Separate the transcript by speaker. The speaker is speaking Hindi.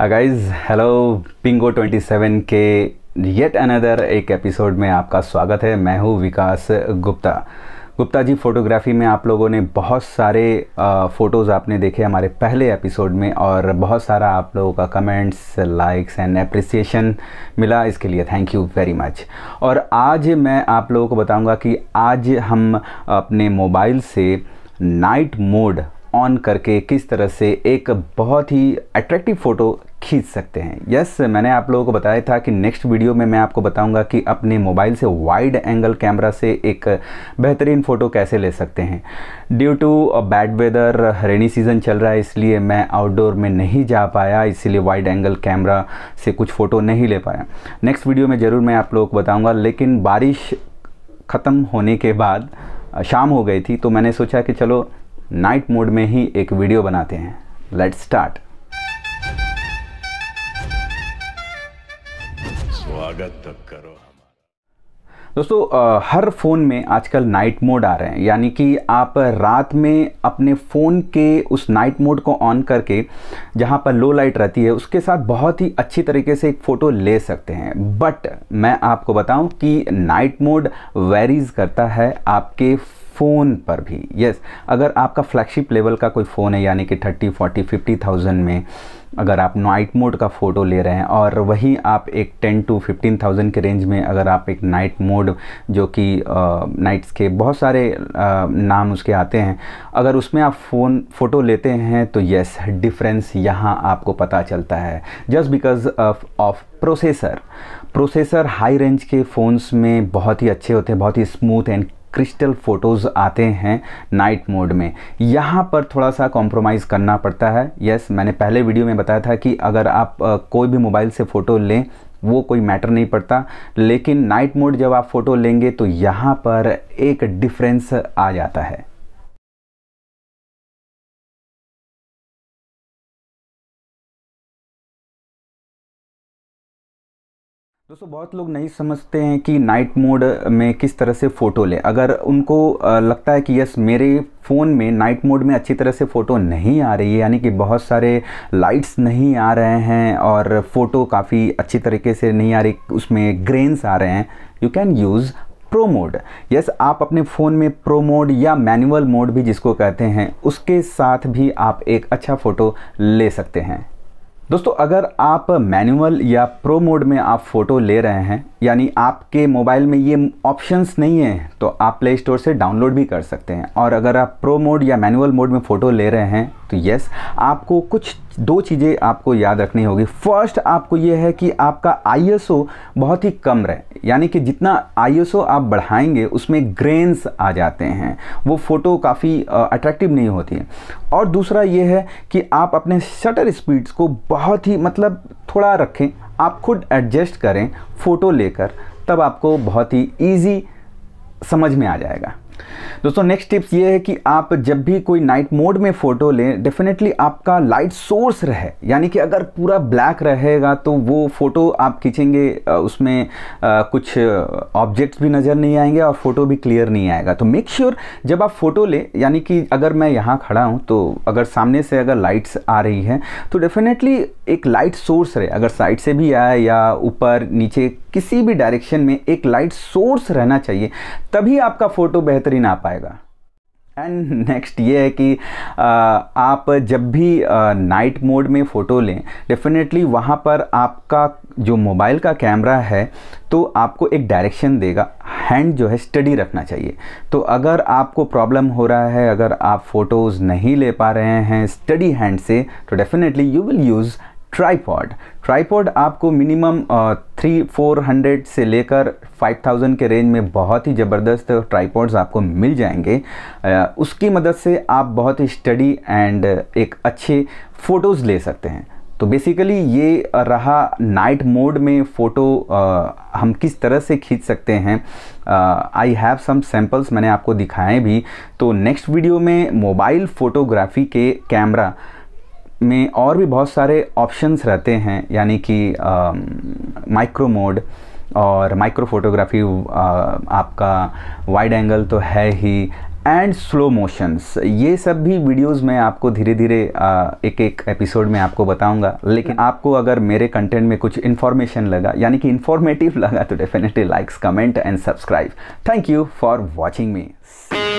Speaker 1: गाइस हेलो पिंगो 27 के येट अनदर एक एपिसोड में आपका स्वागत है मैं हूँ विकास गुप्ता गुप्ता जी फ़ोटोग्राफ़ी में आप लोगों ने बहुत सारे फ़ोटोज़ आपने देखे हमारे पहले एपिसोड में और बहुत सारा आप लोगों का कमेंट्स लाइक्स एंड अप्रिसिएशन मिला इसके लिए थैंक यू वेरी मच और आज मैं आप लोगों को बताऊंगा कि आज हम अपने मोबाइल से नाइट मोड ऑन करके किस तरह से एक बहुत ही अट्रैक्टिव फ़ोटो खींच सकते हैं यस yes, मैंने आप लोगों को बताया था कि नेक्स्ट वीडियो में मैं आपको बताऊंगा कि अपने मोबाइल से वाइड एंगल कैमरा से एक बेहतरीन फ़ोटो कैसे ले सकते हैं due to bad weather rainy season चल रहा है इसलिए मैं आउटडोर में नहीं जा पाया इसलिए वाइड एंगल कैमरा से कुछ फ़ोटो नहीं ले पाया नेक्स्ट वीडियो में ज़रूर मैं आप लोगों को बताऊँगा लेकिन बारिश ख़त्म होने के बाद शाम हो गई थी तो मैंने सोचा कि चलो नाइट मोड में ही एक वीडियो बनाते हैं लेट स्टार्ट स्वागत करो दोस्तों हर फ़ोन में आजकल नाइट मोड आ रहे हैं यानी कि आप रात में अपने फ़ोन के उस नाइट मोड को ऑन करके जहां पर लो लाइट रहती है उसके साथ बहुत ही अच्छी तरीके से एक फ़ोटो ले सकते हैं बट मैं आपको बताऊं कि नाइट मोड वेरीज़ करता है आपके फ़ोन पर भी यस अगर आपका फ्लैगशिप लेवल का कोई फ़ोन है यानी कि थर्टी फोर्टी फिफ्टी थाउजेंड में अगर आप नाइट मोड का फ़ोटो ले रहे हैं और वहीं आप एक टेन टू फिफ्टीन थाउजेंड के रेंज में अगर आप एक नाइट मोड जो कि नाइट्स के बहुत सारे आ, नाम उसके आते हैं अगर उसमें आप फ़ोन फ़ोटो लेते हैं तो यस डिफरेंस यहाँ आपको पता चलता है just because of of processor processor high range के फ़ोन्स में बहुत ही अच्छे होते हैं बहुत ही स्मूथ एंड क्रिस्टल फ़ोटोज़ आते हैं नाइट मोड में यहाँ पर थोड़ा सा कॉम्प्रोमाइज़ करना पड़ता है यस मैंने पहले वीडियो में बताया था कि अगर आप कोई भी मोबाइल से फ़ोटो लें वो कोई मैटर नहीं पड़ता लेकिन नाइट मोड जब आप फ़ोटो लेंगे तो यहाँ पर एक डिफरेंस आ जाता है दोस्तों बहुत लोग नहीं समझते हैं कि नाइट मोड में किस तरह से फ़ोटो लें अगर उनको लगता है कि यस मेरे फ़ोन में नाइट मोड में अच्छी तरह से फ़ोटो नहीं आ रही है यानी कि बहुत सारे लाइट्स नहीं आ रहे हैं और फ़ोटो काफ़ी अच्छी तरीके से नहीं आ रही उसमें ग्रेन्स आ रहे हैं you can use pro mode yes आप अपने फ़ोन में प्रो मोड या मैनुअल मोड भी जिसको कहते हैं उसके साथ भी आप एक अच्छा फ़ोटो ले सकते हैं दोस्तों अगर आप मैनुअल या प्रो मोड में आप फ़ोटो ले रहे हैं यानी आपके मोबाइल में ये ऑप्शंस नहीं है तो आप प्ले स्टोर से डाउनलोड भी कर सकते हैं और अगर आप प्रो मोड या मैनुअल मोड में फ़ोटो ले रहे हैं तो यस आपको कुछ दो चीज़ें आपको याद रखनी होगी फर्स्ट आपको ये है कि आपका आईएसओ बहुत ही कम रहे यानी कि जितना आईएसओ आप बढ़ाएंगे उसमें ग्रेन्स आ जाते हैं वो फ़ोटो काफ़ी अट्रैक्टिव नहीं होती है और दूसरा ये है कि आप अपने शटर स्पीड्स को बहुत ही मतलब थोड़ा रखें आप खुद एडजस्ट करें फ़ोटो लेकर तब आपको बहुत ही ईजी समझ में आ जाएगा दोस्तों नेक्स्ट टिप्स ये है कि आप जब भी कोई नाइट मोड में फ़ोटो लें डेफिनेटली आपका लाइट सोर्स रहे यानी कि अगर पूरा ब्लैक रहेगा तो वो फ़ोटो आप खींचेंगे उसमें कुछ ऑब्जेक्ट्स भी नज़र नहीं आएंगे और फ़ोटो भी क्लियर नहीं आएगा तो मेक श्योर sure जब आप फ़ोटो लें यानी कि अगर मैं यहाँ खड़ा हूँ तो अगर सामने से अगर लाइट्स आ रही है तो डेफिनेटली एक लाइट सोर्स रहे अगर साइड से भी आए या ऊपर नीचे किसी भी डायरेक्शन में एक लाइट सोर्स रहना चाहिए तभी आपका फ़ोटो बेहतर बेहतर ही ना पाएगा एंड नेक्स्ट ये है कि आ, आप जब भी नाइट मोड में फ़ोटो लें डेफिनेटली वहाँ पर आपका जो मोबाइल का कैमरा है तो आपको एक डायरेक्शन देगा हैंड जो है स्टडी रखना चाहिए तो अगर आपको प्रॉब्लम हो रहा है अगर आप फ़ोटोज़ नहीं ले पा रहे हैं स्टडी हैंड से तो definitely you will use tripod tripod आपको मिनिमम थ्री फोर हंड्रेड से लेकर फाइव थाउजेंड के रेंज में बहुत ही ज़बरदस्त ट्राईपॉड्स आपको मिल जाएंगे uh, उसकी मदद से आप बहुत ही स्टडी एंड एक अच्छे फ़ोटोज़ ले सकते हैं तो बेसिकली ये रहा नाइट मोड में फ़ोटो हम किस तरह से खींच सकते हैं आई हैव सम सैम्पल्स मैंने आपको दिखाए भी तो नेक्स्ट वीडियो में मोबाइल फ़ोटोग्राफी के कैमरा में और भी बहुत सारे ऑप्शंस रहते हैं यानी कि माइक्रो मोड और माइक्रो फोटोग्राफी आपका वाइड एंगल तो है ही एंड स्लो मोशंस ये सब भी वीडियोस में आपको धीरे धीरे एक एक एपिसोड में आपको बताऊंगा लेकिन आपको अगर मेरे कंटेंट में कुछ इन्फॉर्मेशन लगा यानी कि इन्फॉर्मेटिव लगा तो definitely likes comment and subscribe thank you for watching me